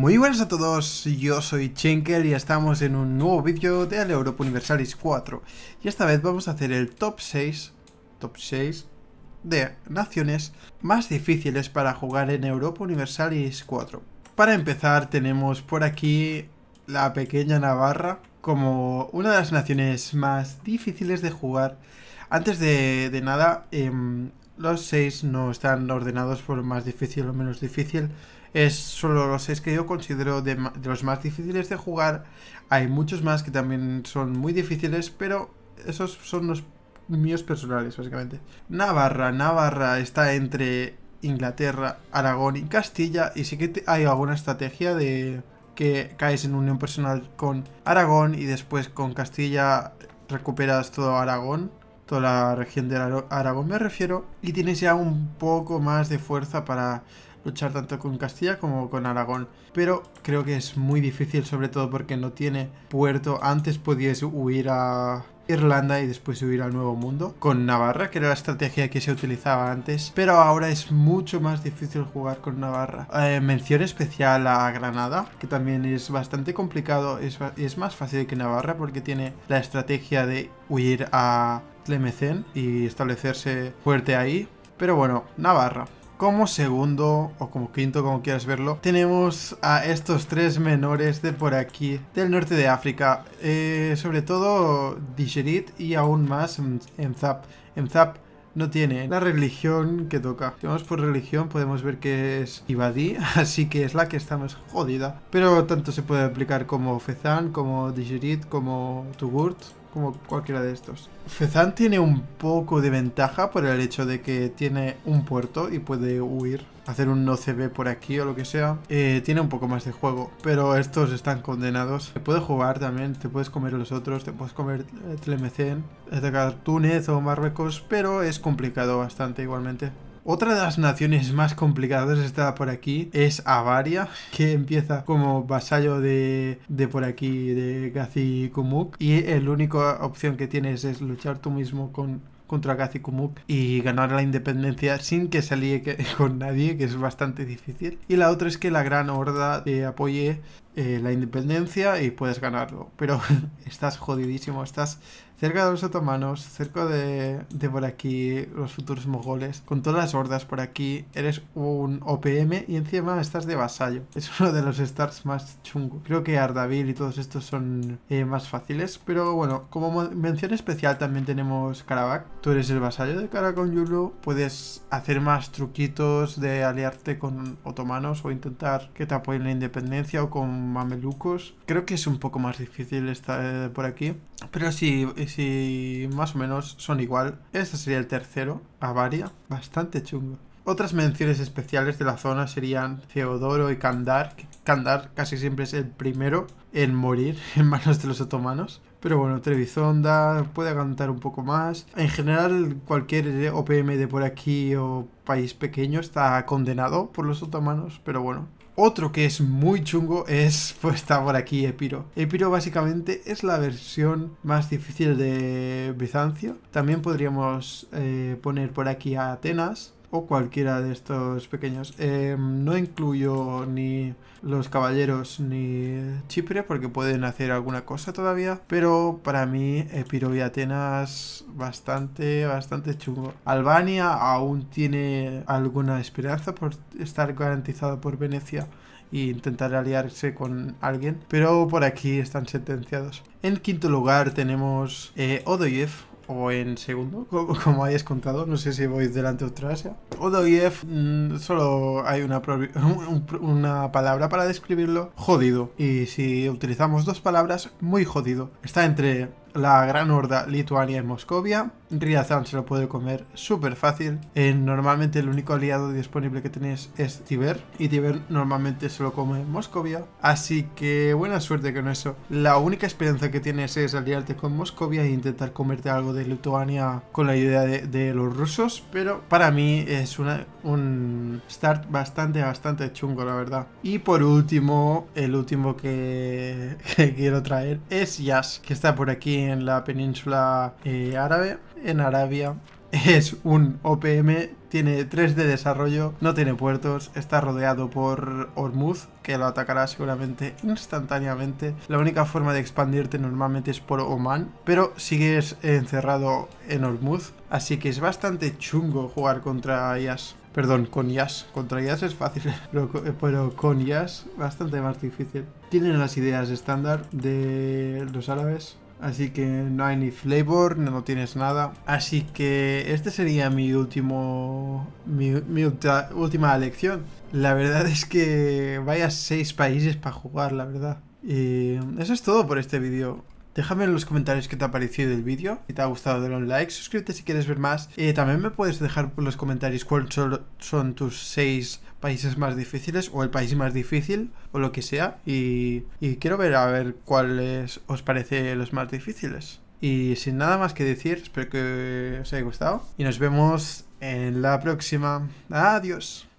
Muy buenas a todos, yo soy Chenkel y estamos en un nuevo vídeo de Europa Universalis 4 y esta vez vamos a hacer el top 6, top 6 de naciones más difíciles para jugar en Europa Universalis 4 Para empezar tenemos por aquí la pequeña Navarra como una de las naciones más difíciles de jugar Antes de, nada, em, los 6 no están ordenados por más difícil o menos difícil es solo los seis que yo considero de, los más difíciles de jugar. Hay muchos más que también son muy difíciles, pero esos son los míos personales, básicamente. Navarra, Navarra está entre Inglaterra, Aragón y Castilla, y sí que hay alguna estrategia de que caes en unión personal con Aragón y después con Castilla recuperas todo Aragón, toda la región de Aragón me refiero, y tienes ya un poco más de fuerza para luchar tanto con Castilla como con Aragón. Pero creo que es muy difícil, sobre todo porque no tiene puerto. Antes podías huir a Irlanda y después huir al Nuevo Mundo con Navarra, que era la estrategia que se utilizaba antes, pero ahora es mucho más difícil jugar con Navarra. Eh, mención especial a Granada, que también es bastante complicado, es, más fácil que Navarra porque tiene la estrategia de huir a Tlemcen y establecerse fuerte ahí, pero bueno, Navarra como segundo o como quinto, como quieras verlo, tenemos a estos tres menores de por aquí, del norte de África. Eh, sobre todo Digerit y aún más Mzap. Mzap no tiene la religión que toca. Si vamos por religión podemos ver que es Ibadi, así que es la que está más jodida. Pero tanto se puede aplicar como Fezan, como Digerit, como Tugurt como cualquiera de estos. Fezan tiene un poco de ventaja por el hecho de que tiene un puerto y puede huir, hacer un no CB por aquí o lo que sea. Eh, tiene un poco más de juego, pero estos están condenados. Te puede jugar también, te puedes comer los otros, te puedes comer eh, Tlemcen atacar Túnez o Marruecos, pero es complicado bastante igualmente. Otra de las naciones más complicadas está por aquí, es Avaria, que empieza como vasallo de, por aquí, de Gazi Kumuk, y la única opción que tienes es luchar tú mismo con contra Gazi Kumuk y ganar la independencia sin que se alíe con nadie, que es bastante difícil. Y la otra es que la Gran Horda te apoye eh, la independencia y puedes ganarlo. Pero estás jodidísimo, estás cerca de los otomanos, cerca de, por aquí los futuros mogoles, con todas las hordas por aquí, eres un OPM y encima estás de vasallo. Es uno de los stars más chungo. Creo que Ardabil y todos estos son eh, más fáciles, pero bueno, como mención especial también tenemos Karabakh. Tú eres el vasallo de Karakonyulu, Yulu, puedes hacer más truquitos de aliarte con otomanos o intentar que te apoyen la independencia o con mamelucos. Creo que es un poco más difícil estar eh, por aquí, pero si, si más o menos son igual, este sería el tercero, Avaria bastante chungo. Otras menciones especiales de la zona serían Teodoro y Kandar. Kandar casi siempre es el primero en morir en manos de los otomanos. Pero bueno, Trebizonda puede aguantar un poco más. En general, cualquier OPM de por aquí o país pequeño está condenado por los otomanos, pero bueno, otro que es muy chungo es, pues está por aquí, Epiro. Epiro básicamente es la versión más difícil de Bizancio. También podríamos eh, poner por aquí a Atenas o cualquiera de estos pequeños. Eh, no incluyo ni los caballeros ni Chipre porque pueden hacer alguna cosa todavía, pero para mí Epiro y Atenas bastante, bastante chungo. Albania aún tiene alguna esperanza por estar garantizado por Venecia e intentar aliarse con alguien, pero por aquí están sentenciados. En quinto lugar tenemos eh, Odoyev, o en segundo, como, hayas contado, no sé si voy delante o atrás. ¿eh? o y mm, solo hay una, una palabra para describirlo, jodido. Y si utilizamos dos palabras, muy jodido. Está entre la gran horda Lituania y Moscovia. Riazan se lo puede comer súper fácil. Eh, normalmente el único aliado disponible que tenéis es Tiber. Y Tiber normalmente se lo come Moscovia. Así que buena suerte con eso. La única esperanza que tienes es aliarte con Moscovia e intentar comerte algo de Lituania con la idea de, los rusos. Pero para mí es un start bastante, bastante chungo, la verdad. Y por último, el último que, quiero traer es Yas, que está por aquí en la península eh, árabe, en Arabia. Es un OPM, tiene 3 de desarrollo, no tiene puertos, está rodeado por Hormuz, que lo atacará seguramente instantáneamente. La única forma de expandirte normalmente es por Oman, pero sigues encerrado en Hormuz, así que es bastante chungo jugar contra Yas. Perdón, con Yas. Contra Yas es fácil, pero, pero, con Yas bastante más difícil. Tienen las ideas estándar de los árabes. Así que no hay ni flavor, no, tienes nada. Así que este sería mi último. Mi, última elección. La verdad es que vaya seis países para jugar, la verdad. Y eso es todo por este vídeo. Déjame en los comentarios qué te ha parecido el vídeo. Si te ha gustado, dale un like, suscríbete si quieres ver más. y eh, también me puedes dejar en los comentarios cuáles son, tus seis países más difíciles o el país más difícil o lo que sea. Y, quiero ver a ver cuáles os parece los más difíciles. Y sin nada más que decir, espero que os haya gustado. Y nos vemos en la próxima. Adiós.